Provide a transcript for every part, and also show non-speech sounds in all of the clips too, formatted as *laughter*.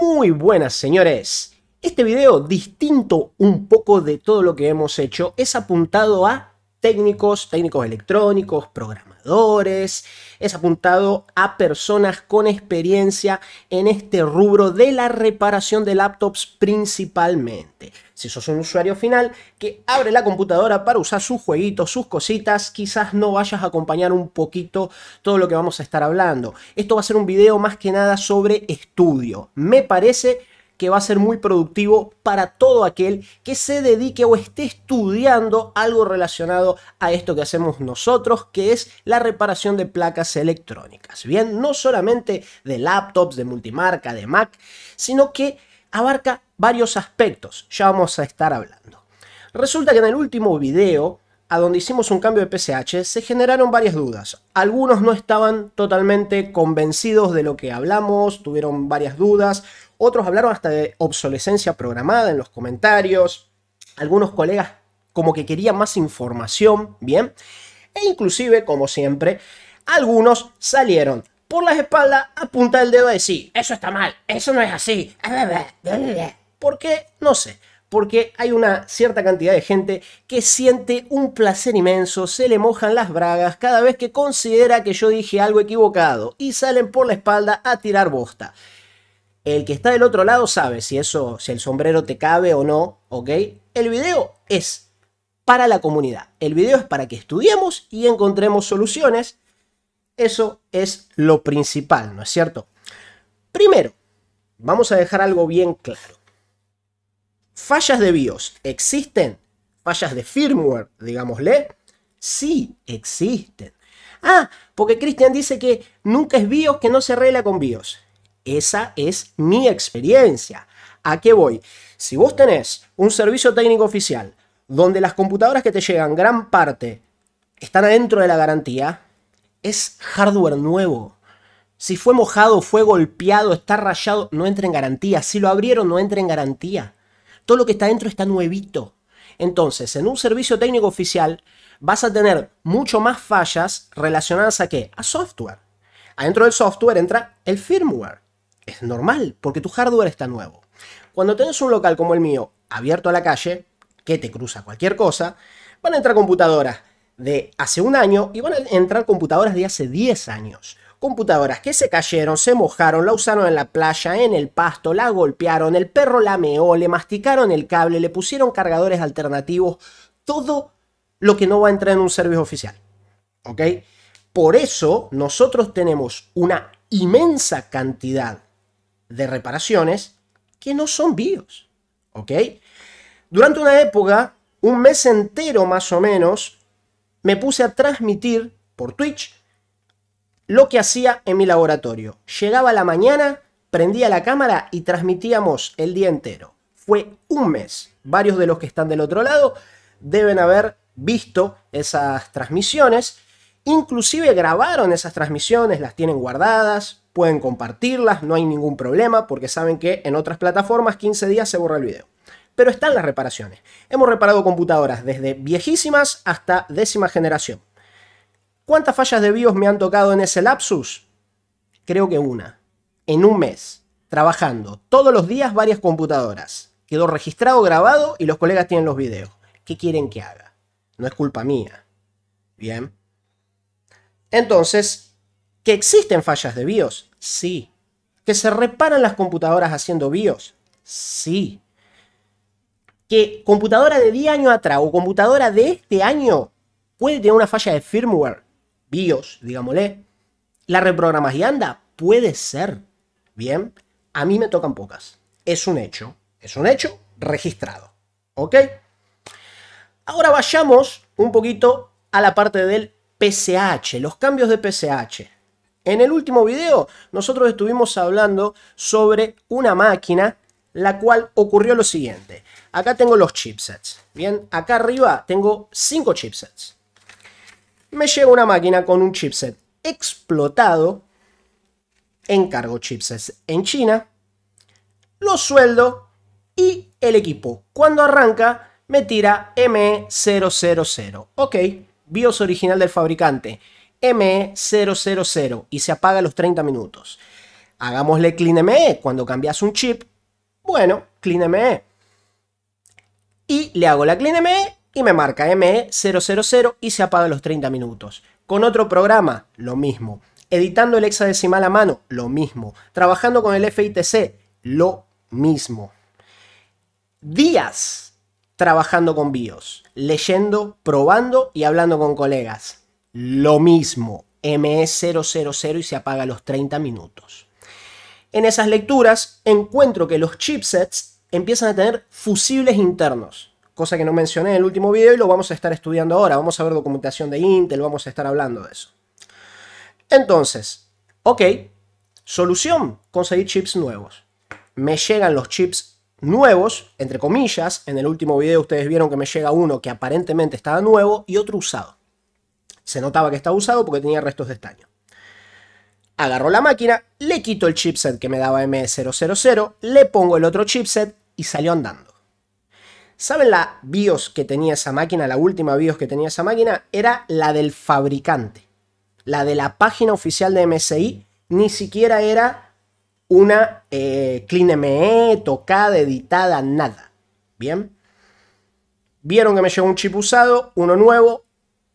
Muy buenas señores. Este video, distinto un poco de todo lo que hemos hecho, es apuntado a técnicos, técnicos electrónicos, programadores. Es apuntado a personas con experiencia en este rubro de la reparación de laptops principalmente. Si sos un usuario final que abre la computadora para usar sus jueguitos, sus cositas, quizás no vayas a acompañar un poquito todo lo que vamos a estar hablando. Esto va a ser un video más que nada sobre estudio. Me parece que va a ser muy productivo para todo aquel que se dedique o esté estudiando algo relacionado a esto que hacemos nosotros, que es la reparación de placas electrónicas. Bien, no solamente de laptops, de multimarca, de Mac, sino que abarca varios aspectos. Ya vamos a estar hablando. Resulta que en el último video a donde hicimos un cambio de PSH, se generaron varias dudas. Algunos no estaban totalmente convencidos de lo que hablamos, tuvieron varias dudas, otros hablaron hasta de obsolescencia programada en los comentarios. Algunos colegas como que querían más información, ¿bien? E inclusive, como siempre, algunos salieron por las espaldas a punta el dedo a decir eso está mal, eso no es así. *laughs* ¿Por qué? No sé. Porque hay una cierta cantidad de gente que siente un placer inmenso, se le mojan las bragas cada vez que considera que yo dije algo equivocado y salen por la espalda a tirar bosta. El que está del otro lado sabe si eso, si el sombrero te cabe o no, ¿ok? El video es para la comunidad. El video es para que estudiemos y encontremos soluciones. Eso es lo principal, ¿no es cierto? Primero, vamos a dejar algo bien claro. Fallas de BIOS existen. Fallas de firmware, digámosle. Sí, existen. Ah, porque Cristian dice que nunca es BIOS que no se arregla con BIOS. Esa es mi experiencia. ¿A qué voy? Si vos tenés un servicio técnico oficial donde las computadoras que te llegan gran parte están adentro de la garantía, es hardware nuevo. Si fue mojado, fue golpeado, está rayado, no entra en garantía. Si lo abrieron, no entra en garantía. Todo lo que está adentro está nuevito. Entonces, en un servicio técnico oficial vas a tener mucho más fallas relacionadas a qué? A software. Adentro del software entra el firmware es normal, porque tu hardware está nuevo. Cuando tenés un local como el mío abierto a la calle, que te cruza cualquier cosa, van a entrar computadoras de hace un año y van a entrar computadoras de hace 10 años. Computadoras que se cayeron, se mojaron, la usaron en la playa, en el pasto, la golpearon, el perro la meó, le masticaron el cable, le pusieron cargadores alternativos, todo lo que no va a entrar en un servicio oficial. ¿Ok? Por eso nosotros tenemos una inmensa cantidad de reparaciones que no son BIOS. ¿Ok? Durante una época, un mes entero más o menos, me puse a transmitir por Twitch lo que hacía en mi laboratorio. Llegaba la mañana, prendía la cámara y transmitíamos el día entero. Fue un mes. Varios de los que están del otro lado deben haber visto esas transmisiones. Inclusive grabaron esas transmisiones, las tienen guardadas, pueden compartirlas, no hay ningún problema, porque saben que en otras plataformas 15 días se borra el video. Pero están las reparaciones. Hemos reparado computadoras desde viejísimas hasta décima generación. ¿Cuántas fallas de BIOS me han tocado en ese lapsus? Creo que una. En un mes. Trabajando. Todos los días varias computadoras. Quedó registrado, grabado y los colegas tienen los videos. ¿Qué quieren que haga? No es culpa mía. Bien. Entonces, ¿Que existen fallas de BIOS? Sí. ¿Que se reparan las computadoras haciendo BIOS? Sí. ¿Que computadora de 10 años atrás o computadora de este año puede tener una falla de firmware? BIOS, digámosle. ¿La reprogramas y anda? Puede ser. Bien. A mí me tocan pocas. Es un hecho. Es un hecho registrado. ¿Ok? Ahora vayamos un poquito a la parte del PCH, los cambios de PCH. En el último video nosotros estuvimos hablando sobre una máquina la cual ocurrió lo siguiente. Acá tengo los chipsets. Bien, acá arriba tengo cinco chipsets. Me llega una máquina con un chipset explotado. Encargo chipsets en China. Lo sueldo y el equipo cuando arranca me tira ME000. Ok, BIOS original del fabricante. ME000 y se apaga a los 30 minutos. Hagámosle CleanME cuando cambias un chip. Bueno, CleanME. Y le hago la CleanME y me marca ME000 y se apaga a los 30 minutos. Con otro programa, lo mismo. Editando el hexadecimal a mano, lo mismo. Trabajando con el FITC, lo mismo. Días trabajando con BIOS, leyendo, probando y hablando con colegas. Lo mismo, ME000 y se apaga a los 30 minutos. En esas lecturas encuentro que los chipsets empiezan a tener fusibles internos, cosa que no mencioné en el último video y lo vamos a estar estudiando ahora. Vamos a ver documentación de Intel, vamos a estar hablando de eso. Entonces, ok, solución, conseguir chips nuevos. Me llegan los chips nuevos, entre comillas, en el último video ustedes vieron que me llega uno que aparentemente estaba nuevo y otro usado. Se notaba que estaba usado porque tenía restos de estaño. Agarro la máquina, le quito el chipset que me daba M000, le pongo el otro chipset y salió andando. ¿Saben la BIOS que tenía esa máquina? La última BIOS que tenía esa máquina era la del fabricante. La de la página oficial de MSI. Ni siquiera era una eh, CleanME tocada, editada, nada. ¿Bien? Vieron que me llegó un chip usado, uno nuevo,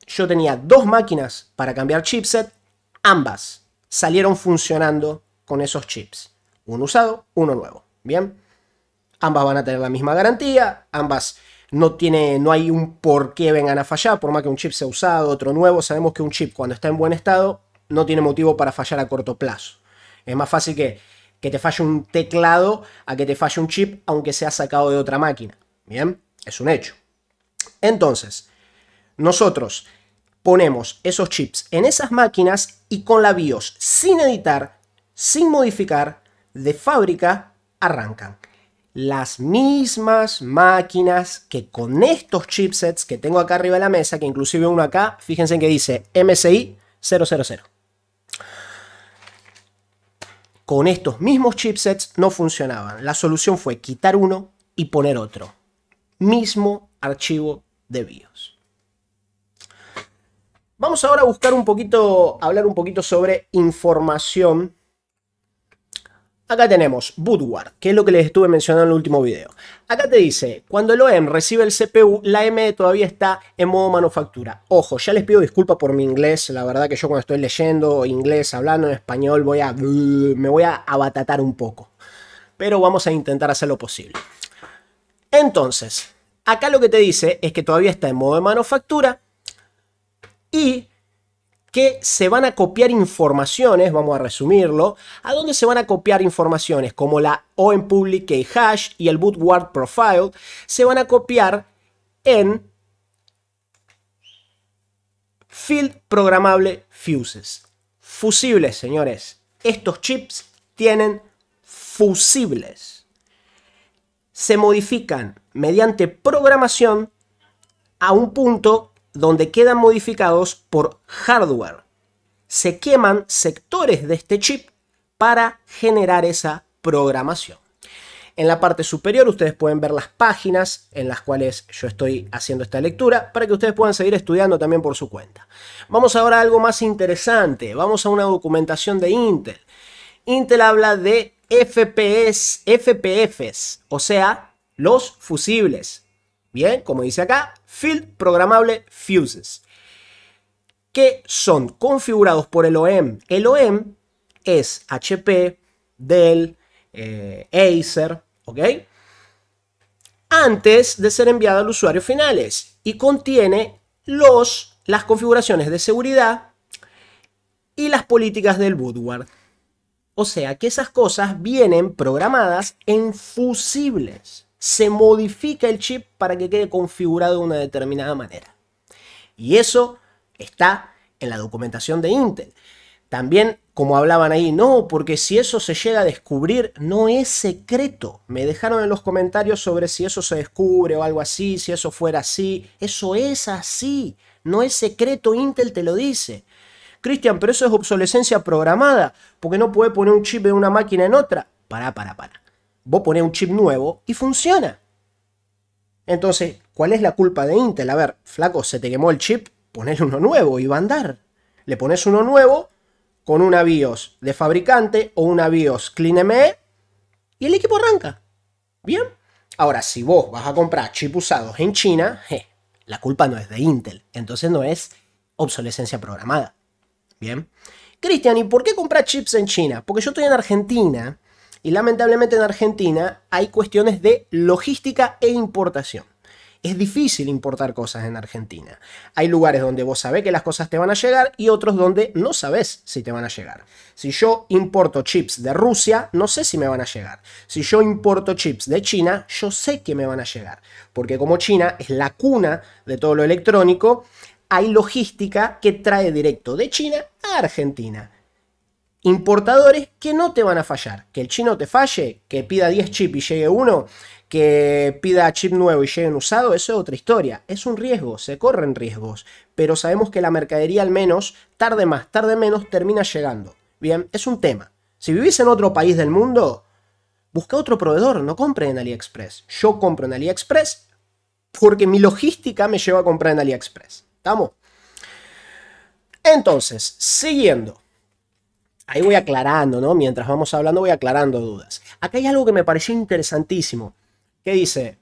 yo tenía dos máquinas para cambiar chipset, ambas salieron funcionando con esos chips. Uno usado, uno nuevo. Bien, ambas van a tener la misma garantía, ambas no, tiene, no hay un por qué vengan a fallar, por más que un chip sea usado, otro nuevo, sabemos que un chip cuando está en buen estado no tiene motivo para fallar a corto plazo. Es más fácil que, que te falle un teclado a que te falle un chip aunque sea sacado de otra máquina. Bien, es un hecho. Entonces, nosotros ponemos esos chips en esas máquinas y con la BIOS sin editar, sin modificar, de fábrica, arrancan. Las mismas máquinas que con estos chipsets que tengo acá arriba de la mesa, que inclusive uno acá, fíjense en que dice MSI 000. Con estos mismos chipsets no funcionaban. La solución fue quitar uno y poner otro. Mismo archivo de BIOS. Vamos ahora a buscar un poquito, hablar un poquito sobre información. Acá tenemos Bootward, que es lo que les estuve mencionando en el último video. Acá te dice, cuando el OEM recibe el CPU, la M todavía está en modo manufactura. Ojo, ya les pido disculpas por mi inglés, la verdad que yo cuando estoy leyendo inglés, hablando en español, voy a, me voy a abatatar un poco. Pero vamos a intentar hacer lo posible. Entonces, acá lo que te dice es que todavía está en modo de manufactura, y que se van a copiar informaciones, vamos a resumirlo, a dónde se van a copiar informaciones como la Public Key hash y el bootward profile, se van a copiar en field programable fuses. Fusibles, señores. Estos chips tienen fusibles. Se modifican mediante programación a un punto donde quedan modificados por hardware. Se queman sectores de este chip para generar esa programación. En la parte superior ustedes pueden ver las páginas en las cuales yo estoy haciendo esta lectura para que ustedes puedan seguir estudiando también por su cuenta. Vamos ahora a algo más interesante, vamos a una documentación de Intel. Intel habla de FPS, FPFs, o sea, los fusibles. Bien, como dice acá, Field Programable Fuses, que son configurados por el OEM. El OEM es HP, Dell, eh, Acer, ¿ok? Antes de ser enviado al usuario finales y contiene los, las configuraciones de seguridad y las políticas del bootward. O sea que esas cosas vienen programadas en fusibles se modifica el chip para que quede configurado de una determinada manera. Y eso está en la documentación de Intel. También, como hablaban ahí, no, porque si eso se llega a descubrir, no es secreto. Me dejaron en los comentarios sobre si eso se descubre o algo así, si eso fuera así. Eso es así, no es secreto, Intel te lo dice. Cristian, pero eso es obsolescencia programada, porque no puede poner un chip de una máquina en otra. Pará, pará, pará vos ponés un chip nuevo y funciona. Entonces, ¿cuál es la culpa de Intel? A ver, flaco, se te quemó el chip, ponés uno nuevo y va a andar. Le pones uno nuevo con una BIOS de fabricante o una BIOS CleanME y el equipo arranca. ¿Bien? Ahora, si vos vas a comprar chips usados en China, la culpa no es de Intel, entonces no es obsolescencia programada. ¿Bien? Cristian, ¿y por qué comprar chips en China? Porque yo estoy en Argentina y lamentablemente en Argentina hay cuestiones de logística e importación. Es difícil importar cosas en Argentina. Hay lugares donde vos sabés que las cosas te van a llegar y otros donde no sabés si te van a llegar. Si yo importo chips de Rusia, no sé si me van a llegar. Si yo importo chips de China, yo sé que me van a llegar. Porque como China es la cuna de todo lo electrónico, hay logística que trae directo de China a Argentina importadores que no te van a fallar. Que el chino te falle, que pida 10 chips y llegue uno, que pida chip nuevo y llegue un usado, eso es otra historia. Es un riesgo, se corren riesgos. Pero sabemos que la mercadería al menos, tarde más, tarde menos, termina llegando. Bien, es un tema. Si vivís en otro país del mundo, busca otro proveedor, no compre en AliExpress. Yo compro en AliExpress porque mi logística me lleva a comprar en AliExpress. ¿Estamos? Entonces, siguiendo ahí voy aclarando, ¿no? Mientras vamos hablando voy aclarando dudas. Acá hay algo que me pareció interesantísimo, que dice,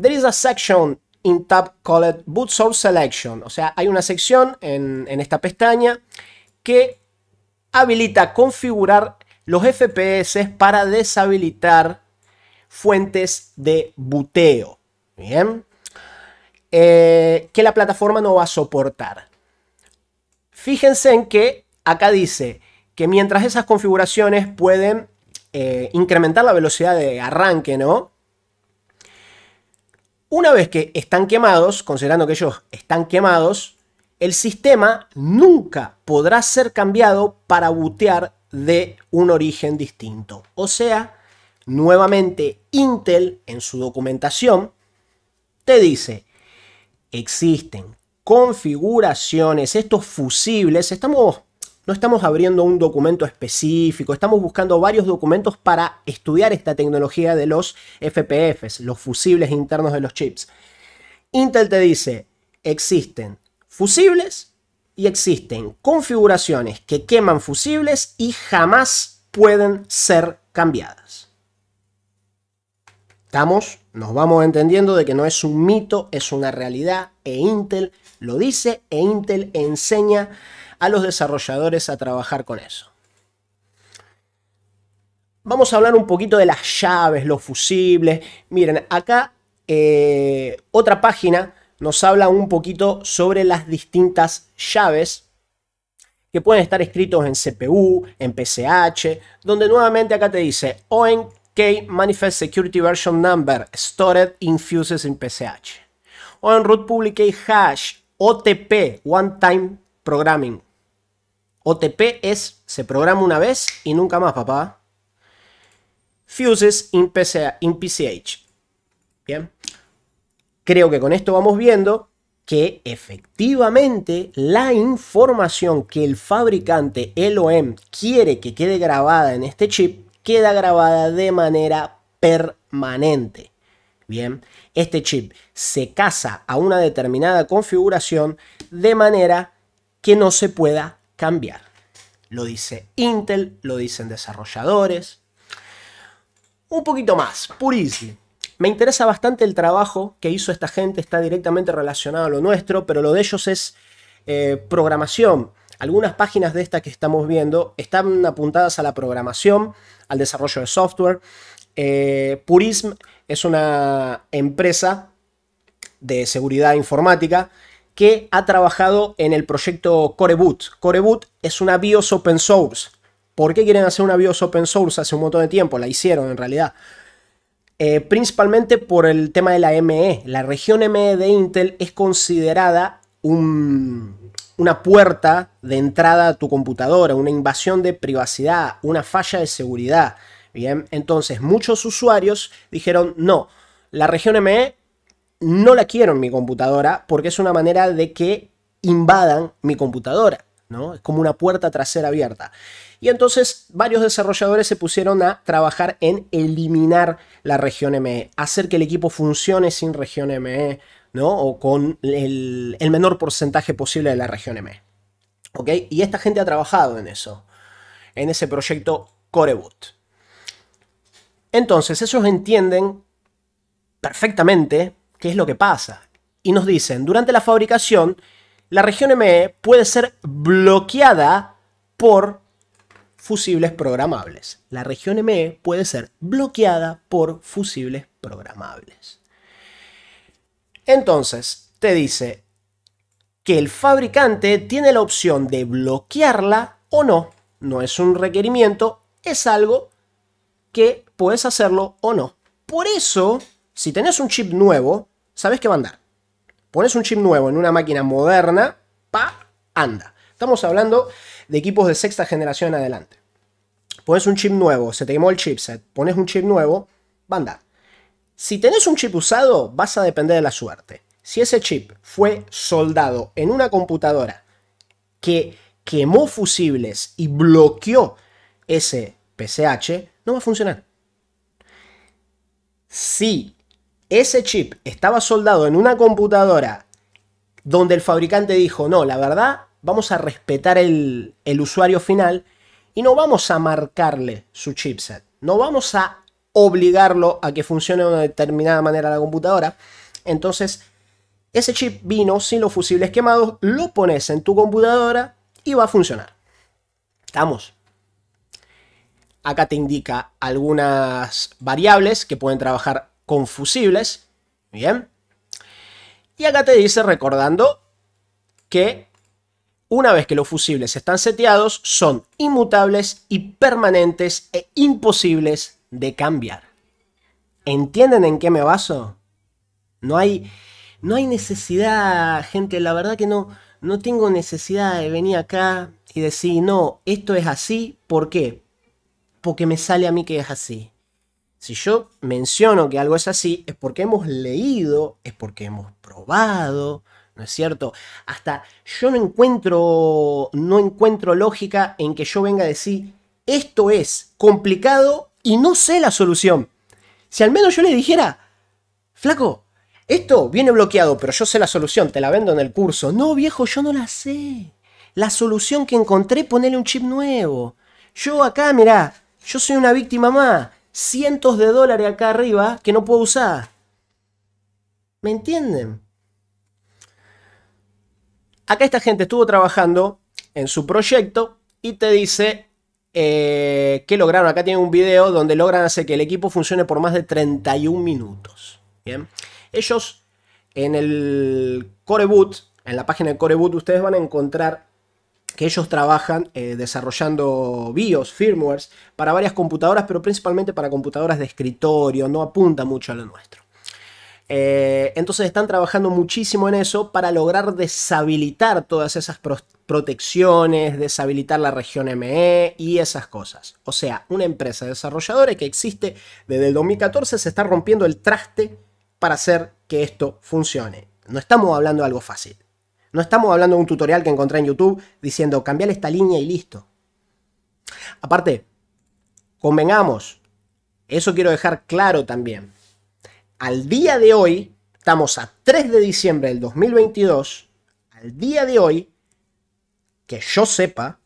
there is a section in tab called boot source selection, o sea, hay una sección en, esta pestaña que habilita configurar los FPS para deshabilitar fuentes de buteo, ¿bien? Eh, que la plataforma no va a soportar. Fíjense en que acá dice que mientras esas configuraciones pueden eh, incrementar la velocidad de arranque, ¿no? Una vez que están quemados, considerando que ellos están quemados, el sistema nunca podrá ser cambiado para bootear de un origen distinto. O sea, nuevamente Intel en su documentación te dice, existen configuraciones, estos fusibles, estamos no estamos abriendo un documento específico, estamos buscando varios documentos para estudiar esta tecnología de los FPFs, los fusibles internos de los chips. Intel te dice, existen fusibles y existen configuraciones que queman fusibles y jamás pueden ser cambiadas. ¿Estamos? Nos vamos entendiendo de que no es un mito, es una realidad e Intel lo dice e Intel enseña a los desarrolladores a trabajar con eso. Vamos a hablar un poquito de las llaves, los fusibles. Miren, acá eh, otra página nos habla un poquito sobre las distintas llaves que pueden estar escritos en CPU, en PCH, donde nuevamente acá te dice ONK Manifest Security Version Number Stored Infuses in PCH. O en root public key hash OTP One Time programming. OTP es se programa una vez y nunca más, papá. Fuses in, in PCH. Bien. Creo que con esto vamos viendo que efectivamente la información que el fabricante LOM quiere que quede grabada en este chip queda grabada de manera permanente. Bien, este chip se casa a una determinada configuración de manera que no se pueda cambiar. Lo dice Intel, lo dicen desarrolladores. Un poquito más, Purism Me interesa bastante el trabajo que hizo esta gente, está directamente relacionado a lo nuestro, pero lo de ellos es eh, programación. Algunas páginas de esta que estamos viendo están apuntadas a la programación, al desarrollo de software. Eh, Purism es una empresa de seguridad informática que ha trabajado en el proyecto Coreboot. Coreboot es una BIOS open source. ¿Por qué quieren hacer una BIOS open source? Hace un montón de tiempo, la hicieron en realidad. Eh, principalmente por el tema de la ME. La región ME de Intel es considerada una puerta de entrada a tu computadora, una invasión de privacidad, una falla de seguridad. Bien, entonces muchos usuarios dijeron, no, la región ME no la quiero en mi computadora porque es una manera de que invadan mi computadora, ¿no? Es como una puerta trasera abierta. Y entonces varios desarrolladores se pusieron a trabajar en eliminar la región ME, hacer que el equipo funcione sin región ME, O con el, menor porcentaje posible de la región ME. ¿Ok? Y esta gente ha trabajado en eso, en ese proyecto Coreboot. Entonces, ellos entienden perfectamente qué es lo que pasa. Y nos dicen, durante la fabricación, la región ME puede ser bloqueada por fusibles programables. La región ME puede ser bloqueada por fusibles programables. Entonces, te dice que el fabricante tiene la opción de bloquearla o no. No es un requerimiento, es algo que puedes hacerlo o no. Por eso, si tenés un chip nuevo, sabes qué va a andar. Pones un chip nuevo en una máquina moderna, pa, anda. Estamos hablando de equipos de sexta generación en adelante. Pones un chip nuevo, se te quemó el chipset, pones un chip nuevo, va a andar. Si tenés un chip usado, vas a depender de la suerte. Si ese chip fue soldado en una computadora que quemó fusibles y bloqueó ese PCH, no va a funcionar. Si ese chip estaba soldado en una computadora donde el fabricante dijo, no, la verdad, vamos a respetar el, el usuario final y no vamos a marcarle su chipset, no vamos a obligarlo a que funcione de una determinada manera la computadora. Entonces, ese chip vino sin los fusibles quemados, lo pones en tu computadora y va a funcionar. Estamos. Acá te indica algunas variables que pueden trabajar con fusibles. Bien. Y acá te dice recordando que una vez que los fusibles están seteados, son inmutables y permanentes e imposibles de cambiar. ¿Entienden en qué me baso? No hay, no hay necesidad, gente, la verdad que no, no tengo necesidad de venir acá y decir, no, esto es así, ¿por qué? Porque me sale a mí que es así. Si yo menciono que algo es así, es porque hemos leído, es porque hemos probado, ¿no es cierto? Hasta yo no encuentro, no encuentro lógica en que yo venga a decir, esto es complicado y no sé la solución. Si al menos yo le dijera, flaco, esto viene bloqueado, pero yo sé la solución, te la vendo en el curso. No, viejo, yo no la sé. La solución que encontré, ponerle un chip nuevo. Yo acá, mirá, yo soy una víctima más cientos de dólares acá arriba que no puedo usar. ¿Me entienden? Acá esta gente estuvo trabajando en su proyecto y te dice eh, que lograron. Acá tienen un video donde logran hacer que el equipo funcione por más de 31 minutos. Bien, ellos en el Coreboot, en la página de Coreboot, ustedes van a encontrar que ellos trabajan eh, desarrollando BIOS, firmwares, para varias computadoras, pero principalmente para computadoras de escritorio, no apunta mucho a lo nuestro. Eh, entonces están trabajando muchísimo en eso para lograr deshabilitar todas esas protecciones, deshabilitar la región ME y esas cosas. O sea, una empresa desarrolladora que existe desde el 2014 se está rompiendo el traste para hacer que esto funcione. No estamos hablando de algo fácil. No estamos hablando de un tutorial que encontré en YouTube diciendo cambiar esta línea y listo. Aparte, convengamos, eso quiero dejar claro también. Al día de hoy, estamos a 3 de diciembre del 2022, al día de hoy, que yo sepa,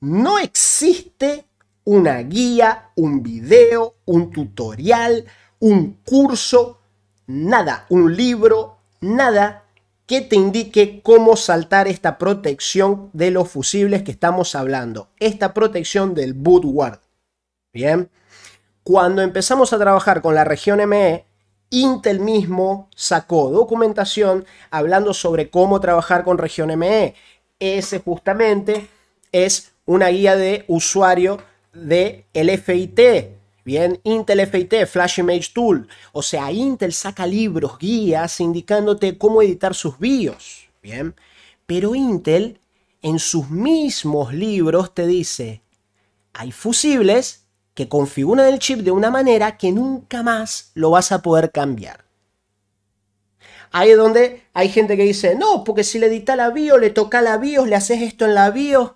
no existe una guía, un video, un tutorial, un curso, nada, un libro, nada que te indique cómo saltar esta protección de los fusibles que estamos hablando, esta protección del boot guard. Bien, cuando empezamos a trabajar con la región ME, Intel mismo sacó documentación hablando sobre cómo trabajar con región ME. Ese justamente es una guía de usuario del de FIT, Bien, Intel FIT, Flash Image Tool. O sea, Intel saca libros, guías, indicándote cómo editar sus BIOS. Bien, pero Intel en sus mismos libros te dice, hay fusibles que configuran el chip de una manera que nunca más lo vas a poder cambiar. Ahí es donde hay gente que dice, no, porque si le edita la BIOS, le toca la BIOS, le haces esto en la BIOS.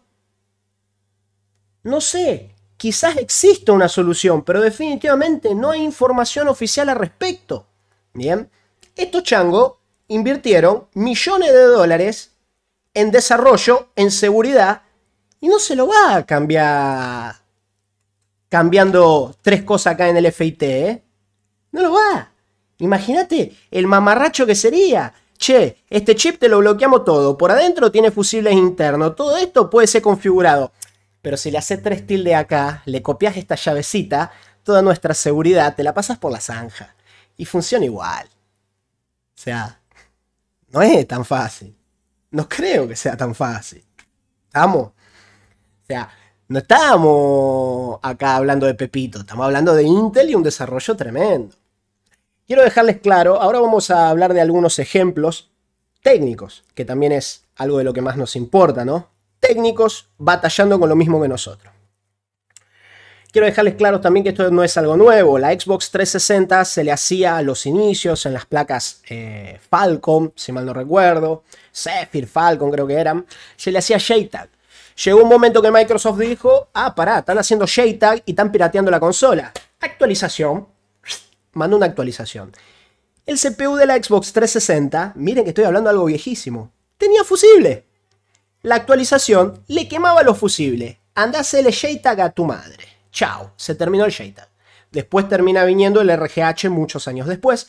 No sé, quizás exista una solución, pero definitivamente no hay información oficial al respecto. Bien, estos changos invirtieron millones de dólares en desarrollo, en seguridad, y no se lo va a cambiar cambiando tres cosas acá en el FIT, ¿eh? No lo va. Imagínate el mamarracho que sería. Che, este chip te lo bloqueamos todo. Por adentro tiene fusibles internos. Todo esto puede ser configurado pero si le haces tres tilde acá, le copias esta llavecita, toda nuestra seguridad te la pasas por la zanja. Y funciona igual. O sea, no es tan fácil. No creo que sea tan fácil. ¿Estamos? O sea, no estamos acá hablando de Pepito, estamos hablando de Intel y un desarrollo tremendo. Quiero dejarles claro, ahora vamos a hablar de algunos ejemplos técnicos, que también es algo de lo que más nos importa, ¿no? técnicos batallando con lo mismo que nosotros. Quiero dejarles claro también que esto no es algo nuevo. La Xbox 360 se le hacía a los inicios en las placas eh, Falcon, si mal no recuerdo, Zephyr Falcon creo que eran, se le hacía JTAG. Llegó un momento que Microsoft dijo, ah, pará, están haciendo JTAG y están pirateando la consola. Actualización. Mandó una actualización. El CPU de la Xbox 360, miren que estoy hablando de algo viejísimo, tenía fusible. La actualización le quemaba los fusibles. Andásele JTAG a tu madre. Chao, se terminó el JTAG. Después termina viniendo el RGH muchos años después,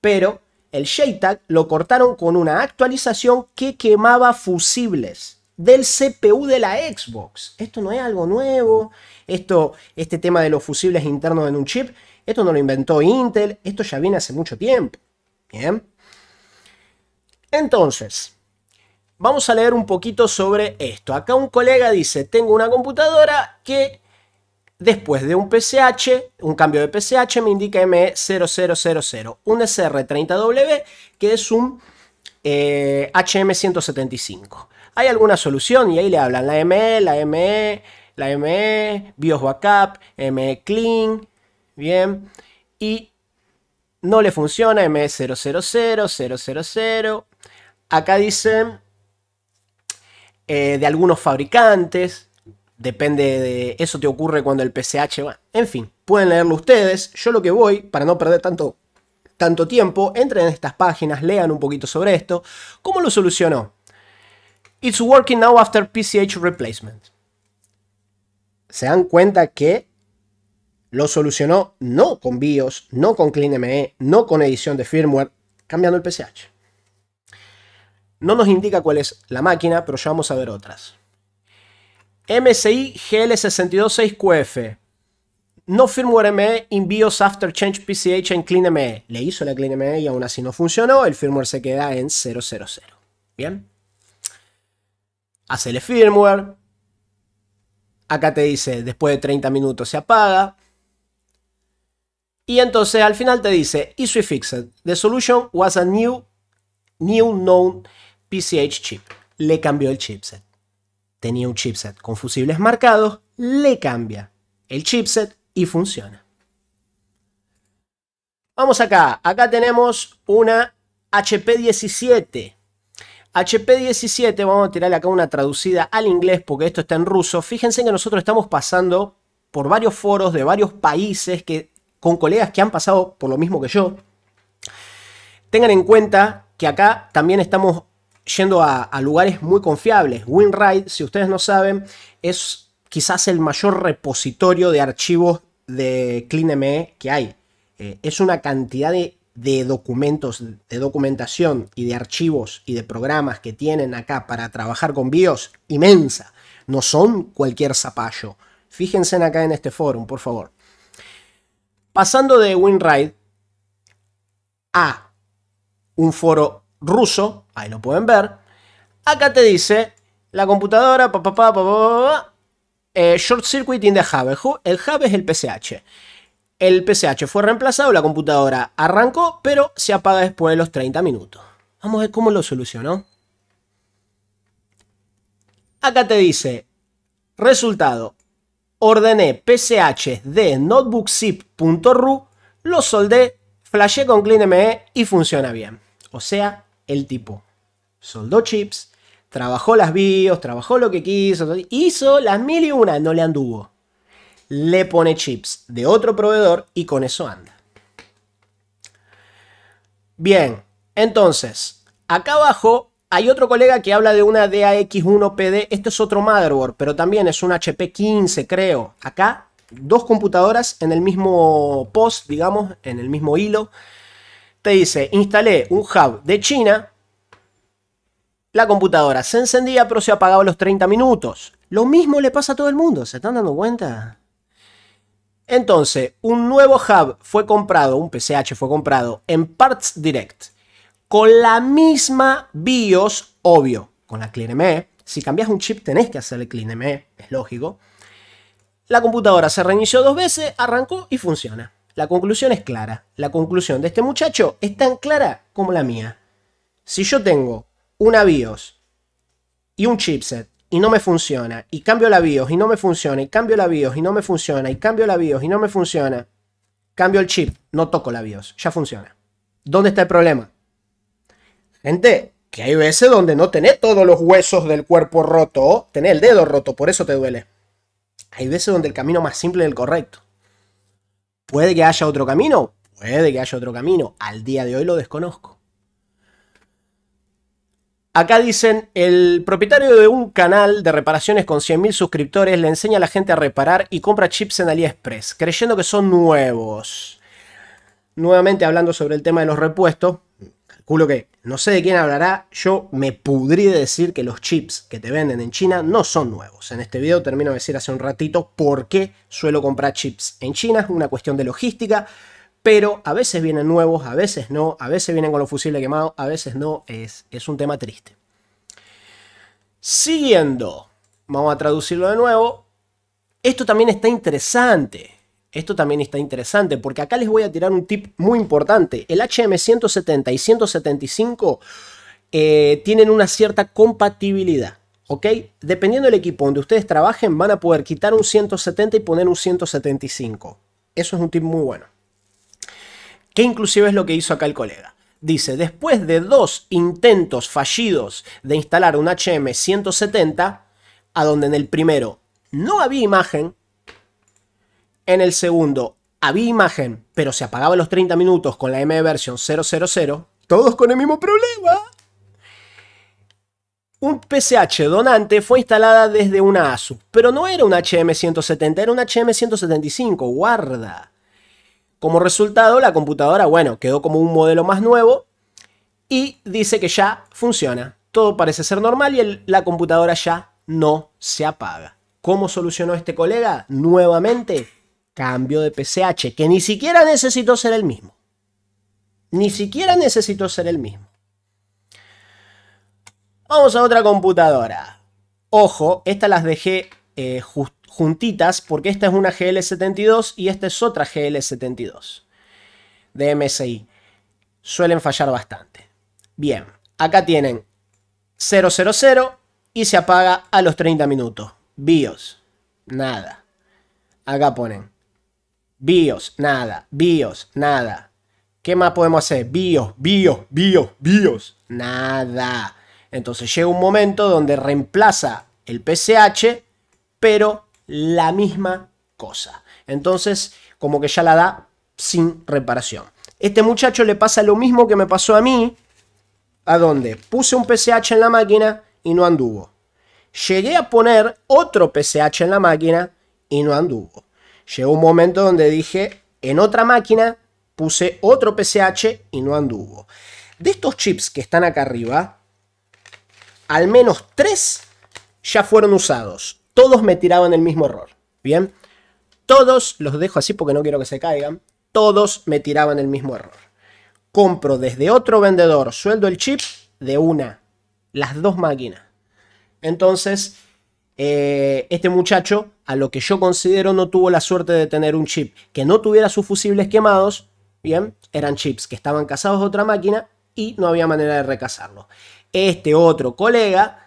pero el JTAG lo cortaron con una actualización que quemaba fusibles del CPU de la Xbox. Esto no es algo nuevo. Esto, este tema de los fusibles internos en un chip, esto no lo inventó Intel. Esto ya viene hace mucho tiempo. Bien. Entonces, vamos a leer un poquito sobre esto. Acá un colega dice, tengo una computadora que después de un PCH, un cambio de PCH, me indica ME0000, un SR30W que es un HM175. Eh, Hay alguna solución y ahí le hablan la ME, la ME, la ME, BIOS Backup, ME Clean, bien, y no le funciona ME000, Acá dicen eh, de algunos fabricantes. Depende de eso te ocurre cuando el PCH va. En fin, pueden leerlo ustedes. Yo lo que voy, para no perder tanto, tanto tiempo, entren en estas páginas, lean un poquito sobre esto. ¿Cómo lo solucionó? It's working now after PCH replacement. Se dan cuenta que lo solucionó no con BIOS, no con CleanME, no con edición de firmware, cambiando el PCH. No nos indica cuál es la máquina, pero ya vamos a ver otras. MSI GL626QF. No firmware ME, envíos After Change PCH en CleanME. Le hizo la CleanME y aún así no funcionó. El firmware se queda en 000. Bien. Hacele firmware. Acá te dice, después de 30 minutos se apaga. Y entonces al final te dice, issue fixed. The solution was a new, new known PCH chip. Le cambió el chipset. Tenía un chipset con fusibles marcados, le cambia el chipset y funciona. Vamos acá. Acá tenemos una HP17. HP17, vamos a tirar acá una traducida al inglés porque esto está en ruso. Fíjense que nosotros estamos pasando por varios foros de varios países que, con colegas que han pasado por lo mismo que yo. Tengan en cuenta que acá también estamos yendo a, lugares muy confiables. WinRide, si ustedes no saben, es quizás el mayor repositorio de archivos de CleanME que hay. Eh, es una cantidad de, documentos, de documentación y de archivos y de programas que tienen acá para trabajar con BIOS inmensa. No son cualquier zapallo. Fíjense acá en este foro, por favor. Pasando de WinRide a un foro ruso, ahí lo pueden ver. Acá te dice la computadora, eh, short circuit in the hub. El hub es el PCH. El PCH fue reemplazado, la computadora arrancó, pero se apaga después de los 30 minutos. Vamos a ver cómo lo solucionó. Acá te dice, resultado, ordené PCH de notebookzip.ru, lo soldé, flashé con CleanME y funciona bien. O sea, el tipo soldó chips, trabajó las bios, trabajó lo que quiso, hizo las mil y una, no le anduvo. Le pone chips de otro proveedor y con eso anda. Bien, entonces, acá abajo hay otro colega que habla de una DAX1PD. Esto es otro motherboard, pero también es un HP15, creo. Acá, dos computadoras en el mismo post, digamos, en el mismo hilo te dice, instalé un hub de China, la computadora se encendía pero se apagaba a los 30 minutos. Lo mismo le pasa a todo el mundo, ¿se están dando cuenta? Entonces, un nuevo hub fue comprado, un PCH fue comprado en Parts Direct, con la misma BIOS, obvio, con la CleanME. Si cambias un chip tenés que hacerle CleanME, es lógico. La computadora se reinició dos veces, arrancó y funciona. La conclusión es clara. La conclusión de este muchacho es tan clara como la mía. Si yo tengo una BIOS y un chipset y no me funciona, y cambio la BIOS y no me funciona, y cambio la BIOS y no me funciona, y cambio la BIOS y no me funciona, cambio el chip, no toco la BIOS, ya funciona. ¿Dónde está el problema? Gente, que hay veces donde no tenés todos los huesos del cuerpo roto, tenés el dedo roto, por eso te duele. Hay veces donde el camino más simple es el correcto. ¿Puede que haya otro camino? Puede que haya otro camino. Al día de hoy lo desconozco. Acá dicen, el propietario de un canal de reparaciones con 100.000 suscriptores le enseña a la gente a reparar y compra chips en AliExpress, creyendo que son nuevos. Nuevamente hablando sobre el tema de los repuestos, calculo que no sé de quién hablará, yo me pudrí de decir que los chips que te venden en China no son nuevos. En este video termino de decir hace un ratito por qué suelo comprar chips en China, es una cuestión de logística, pero a veces vienen nuevos, a veces no, a veces vienen con los fusibles quemados, a veces no, es, es un tema triste. Siguiendo, vamos a traducirlo de nuevo. Esto también está interesante. Esto también está interesante porque acá les voy a tirar un tip muy importante. El HM170 y 175 eh, tienen una cierta compatibilidad. ¿Ok? Dependiendo del equipo donde ustedes trabajen, van a poder quitar un 170 y poner un 175. Eso es un tip muy bueno. Que inclusive es lo que hizo acá el colega. Dice, después de dos intentos fallidos de instalar un HM170, a donde en el primero no había imagen, en el segundo había imagen, pero se apagaba los 30 minutos con la M versión 000. Todos con el mismo problema. Un PCH donante fue instalada desde una ASUS, pero no era un HM170, era un HM175, guarda. Como resultado, la computadora, bueno, quedó como un modelo más nuevo y dice que ya funciona. Todo parece ser normal y la computadora ya no se apaga. ¿Cómo solucionó este colega? Nuevamente, Cambio de PCH, que ni siquiera necesito ser el mismo. Ni siquiera necesito ser el mismo. Vamos a otra computadora. Ojo, estas las dejé eh, juntitas porque esta es una GL72 y esta es otra GL72 de MSI. Suelen fallar bastante. Bien, acá tienen 000 y se apaga a los 30 minutos. BIOS. Nada. Acá ponen BIOS, nada. BIOS, nada. ¿Qué más podemos hacer? BIOS, BIOS, BIOS, BIOS. Nada. Entonces llega un momento donde reemplaza el PCH, pero la misma cosa. Entonces, como que ya la da sin reparación. Este muchacho le pasa lo mismo que me pasó a mí. ¿A dónde? Puse un PCH en la máquina y no anduvo. Llegué a poner otro PCH en la máquina y no anduvo. Llegó un momento donde dije, en otra máquina puse otro PCH y no anduvo. De estos chips que están acá arriba, al menos tres ya fueron usados. Todos me tiraban el mismo error. Bien, todos los dejo así porque no quiero que se caigan. Todos me tiraban el mismo error. Compro desde otro vendedor, sueldo el chip de una. Las dos máquinas. Entonces, eh, este muchacho, a lo que yo considero, no tuvo la suerte de tener un chip que no tuviera sus fusibles quemados. Bien, eran chips que estaban casados de otra máquina y no había manera de recasarlo. Este otro colega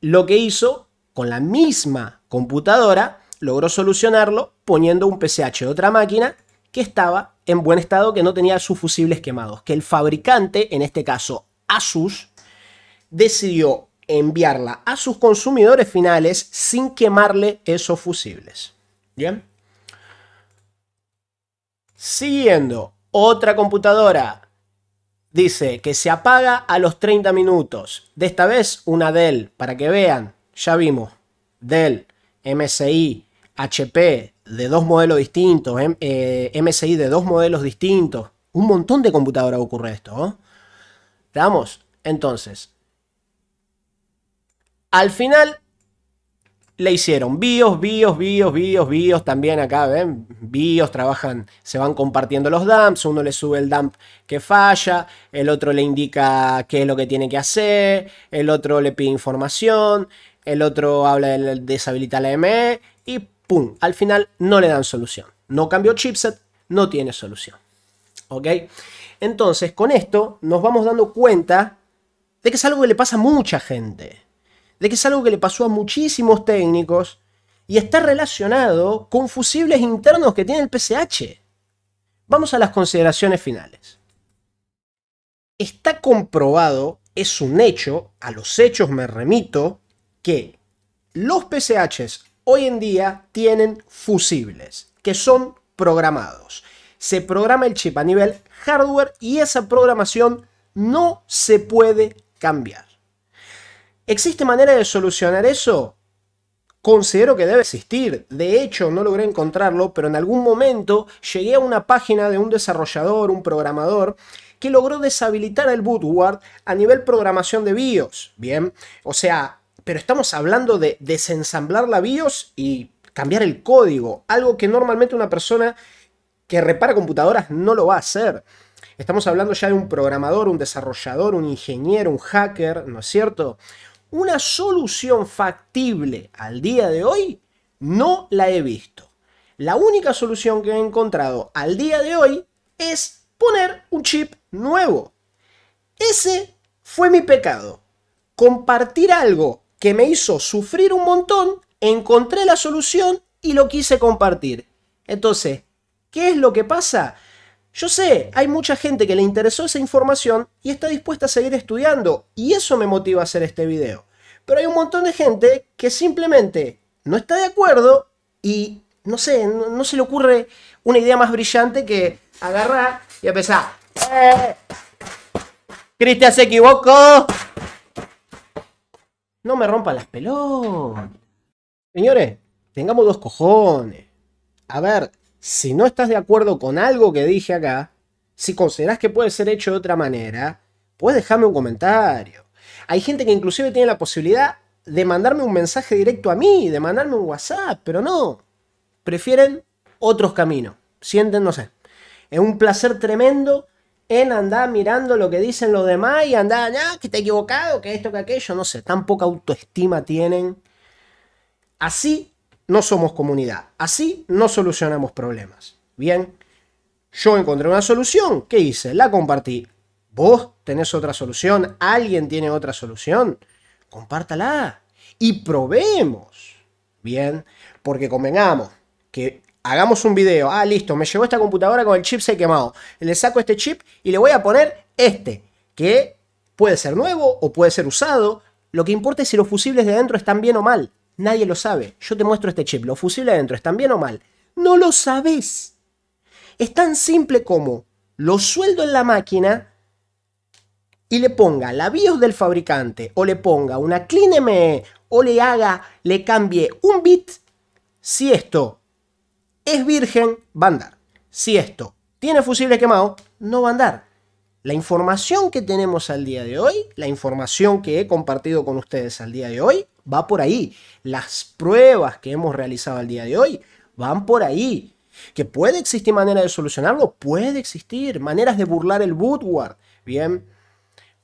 lo que hizo con la misma computadora logró solucionarlo poniendo un PCH de otra máquina que estaba en buen estado, que no tenía sus fusibles quemados, que el fabricante, en este caso Asus, decidió enviarla a sus consumidores finales sin quemarle esos fusibles. Bien. Siguiendo, otra computadora dice que se apaga a los 30 minutos. De esta vez una Dell, para que vean, ya vimos, Dell, MSI, HP de dos modelos distintos, MSI eh, de dos modelos distintos. Un montón de computadoras ocurre esto. ¿eh? Vamos, entonces, al final le hicieron bios, bios, bios, bios, bios también acá, ¿ven? Bios trabajan, se van compartiendo los dumps, uno le sube el dump que falla, el otro le indica qué es lo que tiene que hacer, el otro le pide información, el otro habla de deshabilitar la ME y ¡pum! Al final no le dan solución. No cambió chipset, no tiene solución. ¿Ok? Entonces, con esto nos vamos dando cuenta de que es algo que le pasa a mucha gente de que es algo que le pasó a muchísimos técnicos y está relacionado con fusibles internos que tiene el PCH. Vamos a las consideraciones finales. Está comprobado, es un hecho, a los hechos me remito, que los PCHs hoy en día tienen fusibles, que son programados. Se programa el chip a nivel hardware y esa programación no se puede cambiar. ¿Existe manera de solucionar eso? Considero que debe existir. De hecho, no logré encontrarlo, pero en algún momento llegué a una página de un desarrollador, un programador, que logró deshabilitar el bootward a nivel programación de BIOS. Bien, o sea, pero estamos hablando de desensamblar la BIOS y cambiar el código, algo que normalmente una persona que repara computadoras no lo va a hacer. Estamos hablando ya de un programador, un desarrollador, un ingeniero, un hacker, ¿no es cierto? una solución factible al día de hoy, no la he visto. La única solución que he encontrado al día de hoy es poner un chip nuevo. Ese fue mi pecado. Compartir algo que me hizo sufrir un montón, encontré la solución y lo quise compartir. Entonces, ¿qué es lo que pasa? Yo sé, hay mucha gente que le interesó esa información y está dispuesta a seguir estudiando, y eso me motiva a hacer este video. Pero hay un montón de gente que simplemente no está de acuerdo y no sé, no, se le ocurre una idea más brillante que agarrar y empezar. ¡Eh! ¡Cristian se equivocó! No me rompa las pelotas. Señores, tengamos dos cojones. A ver, si no estás de acuerdo con algo que dije acá, si consideras que puede ser hecho de otra manera, puedes dejarme un comentario. Hay gente que inclusive tiene la posibilidad de mandarme un mensaje directo a mí, de mandarme un WhatsApp, pero no. Prefieren otros caminos. Sienten, no sé. Es un placer tremendo en andar mirando lo que dicen los demás y andar, ah, que está equivocado, que esto, que aquello, no sé. Tan poca autoestima tienen. Así no somos comunidad. Así no solucionamos problemas. Bien. Yo encontré una solución. ¿Qué hice? La compartí. ¿Vos tenés otra solución? ¿Alguien tiene otra solución? Compártala y probemos. Bien, porque convengamos que hagamos un video. Ah, listo, me llegó esta computadora con el chip, ha quemado. Le saco este chip y le voy a poner este, que puede ser nuevo o puede ser usado. Lo que importa es si los fusibles de adentro están bien o mal. Nadie lo sabe. Yo te muestro este chip. ¿Los fusibles de adentro están bien o mal? No lo sabes. Es tan simple como lo sueldo en la máquina y le ponga la BIOS del fabricante o le ponga una CleanME o le haga, le cambie un bit, si esto es virgen, va a andar. Si esto tiene fusible quemado, no va a andar. La información que tenemos al día de hoy, la información que he compartido con ustedes al día de hoy, va por ahí. Las pruebas que hemos realizado al día de hoy van por ahí. Que puede existir manera de solucionarlo, puede existir maneras de burlar el bootward. Bien,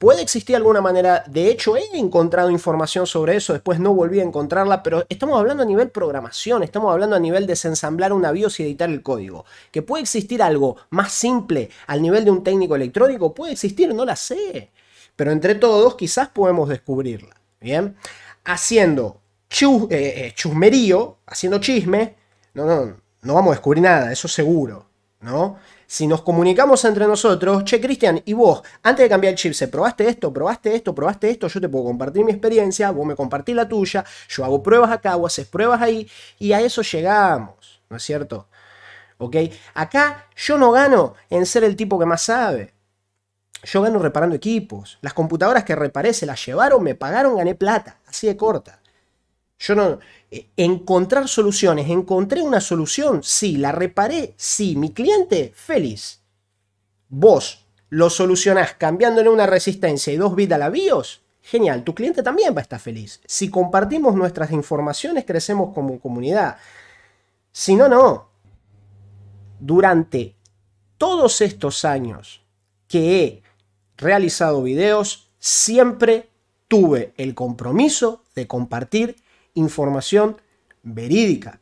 Puede existir alguna manera, de hecho he encontrado información sobre eso, después no volví a encontrarla, pero estamos hablando a nivel programación, estamos hablando a nivel desensamblar una BIOS y editar el código. Que puede existir algo más simple al nivel de un técnico electrónico, puede existir, no la sé. Pero entre todos quizás podemos descubrirla. Bien, haciendo eh, eh, chusmerío, haciendo chisme, no, no, no vamos a descubrir nada, eso seguro, ¿no? si nos comunicamos entre nosotros, che, Cristian, y vos, antes de cambiar el chip, ¿se probaste esto, probaste esto, probaste esto, yo te puedo compartir mi experiencia, vos me compartís la tuya, yo hago pruebas acá, vos haces pruebas ahí, y a eso llegamos, ¿no es cierto? ¿Ok? Acá yo no gano en ser el tipo que más sabe. Yo gano reparando equipos. Las computadoras que reparé se las llevaron, me pagaron, gané plata. Así de corta. Yo no. Eh, encontrar soluciones. Encontré una solución. Sí, la reparé. Sí, mi cliente, feliz. Vos lo solucionás cambiándole una resistencia y dos bits a la BIOS. Genial, tu cliente también va a estar feliz. Si compartimos nuestras informaciones, crecemos como comunidad. Si no, no. Durante todos estos años que he realizado videos, siempre tuve el compromiso de compartir información verídica.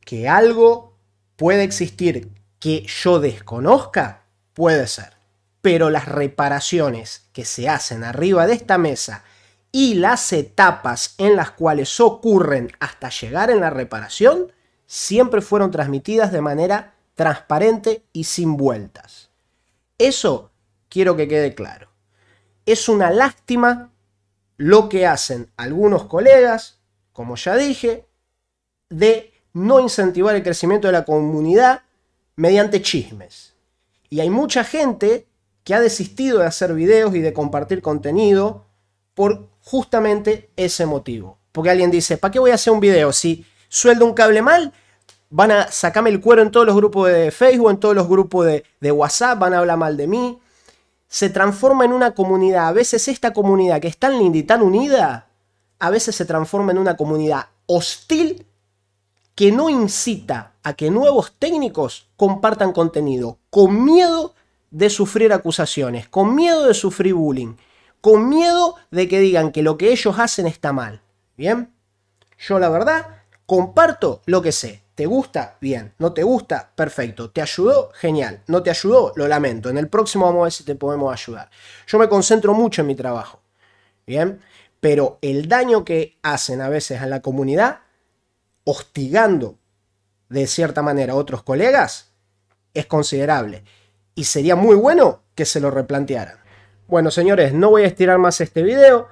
Que algo puede existir que yo desconozca, puede ser. Pero las reparaciones que se hacen arriba de esta mesa y las etapas en las cuales ocurren hasta llegar en la reparación siempre fueron transmitidas de manera transparente y sin vueltas. Eso quiero que quede claro. Es una lástima lo que hacen algunos colegas, como ya dije, de no incentivar el crecimiento de la comunidad mediante chismes. Y hay mucha gente que ha desistido de hacer videos y de compartir contenido por justamente ese motivo. Porque alguien dice, ¿para qué voy a hacer un video? Si sueldo un cable mal, van a sacarme el cuero en todos los grupos de Facebook, en todos los grupos de, de WhatsApp, van a hablar mal de mí, se transforma en una comunidad. A veces esta comunidad que es tan linda y tan unida, a veces se transforma en una comunidad hostil que no incita a que nuevos técnicos compartan contenido, con miedo de sufrir acusaciones, con miedo de sufrir bullying, con miedo de que digan que lo que ellos hacen está mal. ¿Bien? Yo la verdad comparto lo que sé. ¿Te gusta? Bien. ¿No te gusta? Perfecto. ¿Te ayudó? Genial. ¿No te ayudó? Lo lamento. En el próximo vamos a ver si te podemos ayudar. Yo me concentro mucho en mi trabajo. Bien. Pero el daño que hacen a veces a la comunidad, hostigando de cierta manera a otros colegas, es considerable. Y sería muy bueno que se lo replantearan. Bueno, señores, no voy a estirar más este video.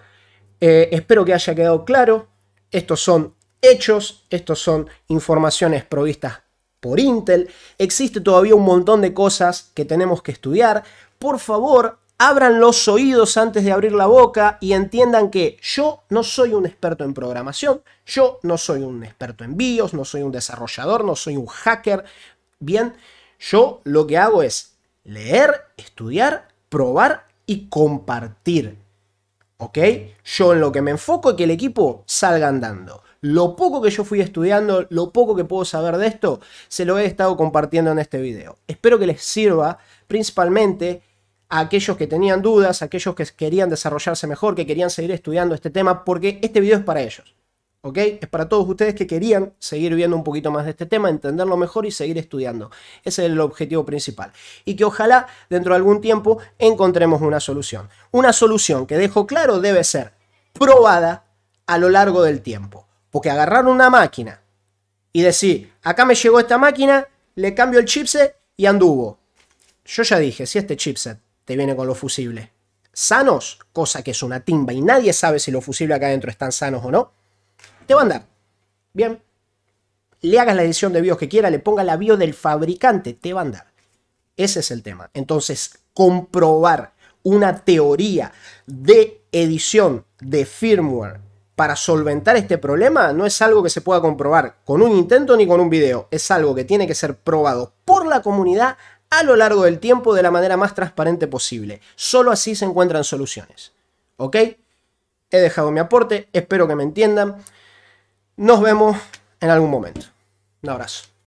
Eh, espero que haya quedado claro. Estos son hechos, estos son informaciones provistas por Intel, existe todavía un montón de cosas que tenemos que estudiar, por favor abran los oídos antes de abrir la boca y entiendan que yo no soy un experto en programación, yo no soy un experto en BIOS, no soy un desarrollador, no soy un hacker, bien, yo lo que hago es leer, estudiar, probar y compartir. ¿Ok? Yo en lo que me enfoco es que el equipo salga andando. Lo poco que yo fui estudiando, lo poco que puedo saber de esto, se lo he estado compartiendo en este video. Espero que les sirva principalmente a aquellos que tenían dudas, a aquellos que querían desarrollarse mejor, que querían seguir estudiando este tema, porque este video es para ellos. ¿ok? Es para todos ustedes que querían seguir viendo un poquito más de este tema, entenderlo mejor y seguir estudiando. Ese es el objetivo principal. Y que ojalá dentro de algún tiempo encontremos una solución. Una solución que dejo claro debe ser probada a lo largo del tiempo. Porque agarrar una máquina y decir, acá me llegó esta máquina, le cambio el chipset y anduvo. Yo ya dije, si este chipset te viene con los fusibles sanos, cosa que es una timba y nadie sabe si los fusibles acá adentro están sanos o no, te va a andar. Bien. Le hagas la edición de BIOS que quiera, le ponga la BIOS del fabricante, te va a andar. Ese es el tema. Entonces, comprobar una teoría de edición de firmware para solventar este problema no es algo que se pueda comprobar con un intento ni con un video, es algo que tiene que ser probado por la comunidad a lo largo del tiempo de la manera más transparente posible. Solo así se encuentran soluciones. ¿Ok? He dejado mi aporte, espero que me entiendan. Nos vemos en algún momento. Un abrazo.